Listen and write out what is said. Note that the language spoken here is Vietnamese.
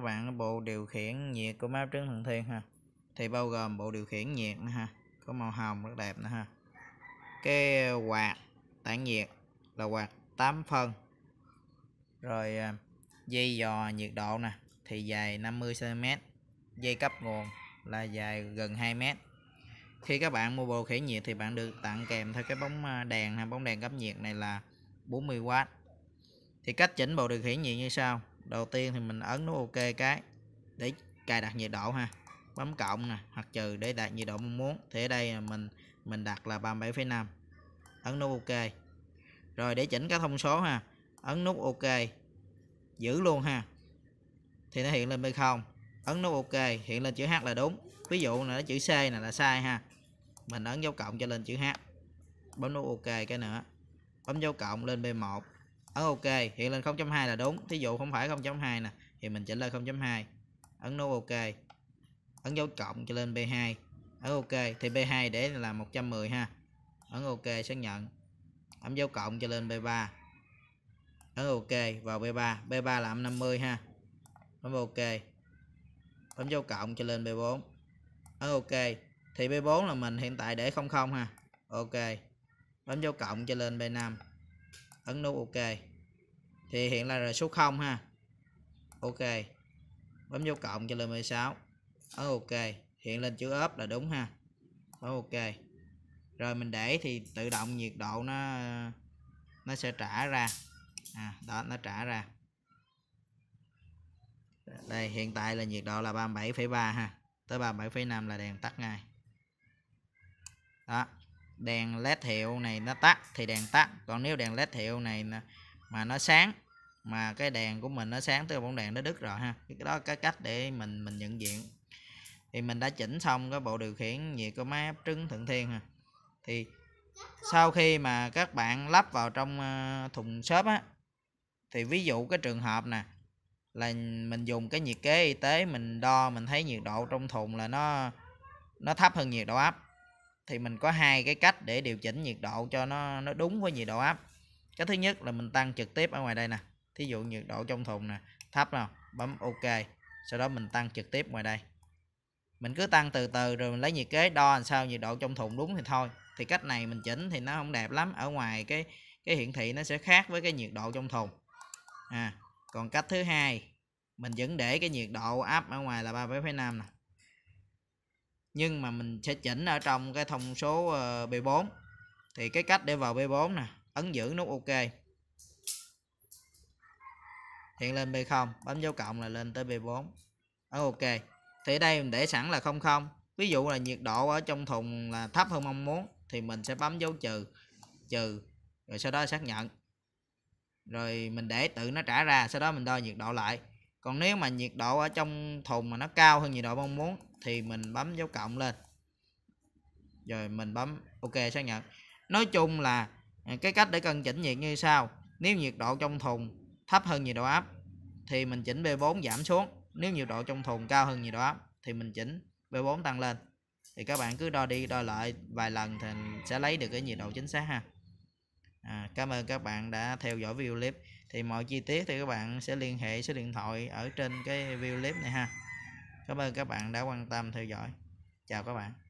các bạn bộ điều khiển nhiệt của map trứng thần thiên ha thì bao gồm bộ điều khiển nhiệt nữa ha có màu hồng rất đẹp nữa ha cái ờ, quạt tản nhiệt là quạt 8 phân rồi ờ, dây dò nhiệt độ nè thì dài 50 cm dây cấp nguồn là dài gần 2 m khi các bạn mua bộ khỉ nhiệt thì bạn được tặng kèm theo cái bóng ờ, đèn hay bóng đèn cấp nhiệt này là 40W thì cách chỉnh bộ điều khiển nhiệt như sau đầu tiên thì mình ấn nút ok cái để cài đặt nhiệt độ ha bấm cộng nè hoặc trừ để đạt nhiệt độ mong muốn thì ở đây mình mình đặt là 37,5 ấn nút ok rồi để chỉnh các thông số ha ấn nút ok giữ luôn ha thì nó hiện lên bên không ấn nút ok hiện lên chữ h là đúng ví dụ là chữ c này là sai ha mình ấn dấu cộng cho lên chữ h bấm nút ok cái nữa bấm dấu cộng lên b1 ấn ờ, ok hiện lên 0.2 là đúng thí dụ không phải 0.2 nè thì mình chỉnh lên 0.2 ấn nút ok ấn dấu cộng cho lên B2 ấn ok thì B2 để là 110 ha ấn ok xác nhận ấn dấu cộng cho lên B3 ấn ok vào B3 B3 là 50 ha ấn ok ấn dấu cộng cho lên B4 ấn ok thì B4 là mình hiện tại để 00 ha ok ấn dấu cộng cho lên B5 ấn nút ok thì hiện là số 0 ha ok bấm vô cộng cho lên 16 ấn ok hiện lên chữ ốp là đúng ha bấm ok rồi mình để thì tự động nhiệt độ nó nó sẽ trả ra à, đó nó trả ra đây hiện tại là nhiệt độ là 37,3 ha tới 37,5 là đèn tắt ngay đó đèn led hiệu này nó tắt thì đèn tắt còn nếu đèn led hiệu này mà nó sáng mà cái đèn của mình nó sáng tới bóng đèn nó đứt rồi ha cái đó cái cách để mình mình nhận diện thì mình đã chỉnh xong cái bộ điều khiển nhiệt của máy áp trứng thượng thiên ha thì sau khi mà các bạn lắp vào trong ờ, thùng xốp á thì ví dụ cái trường hợp nè là mình dùng cái nhiệt kế y tế mình đo mình thấy nhiệt độ trong thùng là nó nó thấp hơn nhiệt độ áp thì mình có hai cái cách để điều chỉnh nhiệt độ cho nó nó đúng với nhiệt độ áp cái thứ nhất là mình tăng trực tiếp ở ngoài đây nè thí dụ nhiệt độ trong thùng nè thấp nào bấm ok sau đó mình tăng trực tiếp ngoài đây mình cứ tăng từ từ rồi mình lấy nhiệt kế đo làm sao nhiệt độ trong thùng đúng thì thôi thì cách này mình chỉnh thì nó không đẹp lắm ở ngoài cái cái hiển thị nó sẽ khác với cái nhiệt độ trong thùng à còn cách thứ hai mình vẫn để cái nhiệt độ áp ở ngoài là 3,5 nè nhưng mà mình sẽ chỉnh ở trong cái thông số ờ, B4 thì cái cách để vào B4 nè ấn giữ nút OK hiện lên B0 bấm dấu cộng là lên tới B4 ấn OK thì đây mình để sẵn là 00 ví dụ là nhiệt độ ở trong thùng là thấp hơn mong muốn thì mình sẽ bấm dấu trừ trừ rồi sau đó xác nhận rồi mình để tự nó trả ra sau đó mình đo nhiệt độ lại còn nếu mà nhiệt độ ở trong thùng mà nó cao hơn nhiệt độ mong muốn thì mình bấm dấu cộng lên rồi mình bấm ok xác nhận nói chung là à, cái cách để cân chỉnh nhiệt như sau nếu nhiệt độ trong thùng thấp hơn nhiệt độ áp thì mình chỉnh B4 giảm xuống nếu nhiệt độ trong thùng cao hơn nhiệt độ áp thì mình chỉnh B4 tăng lên thì các bạn cứ đo đi đo lại vài lần thì sẽ lấy được cái nhiệt độ chính xác ha à, cảm ơn các bạn đã theo dõi video clip thì mọi chi tiết thì các bạn sẽ liên hệ số điện thoại ở trên cái video clip này ha Cảm ơn các bạn đã quan tâm theo dõi. Chào các bạn.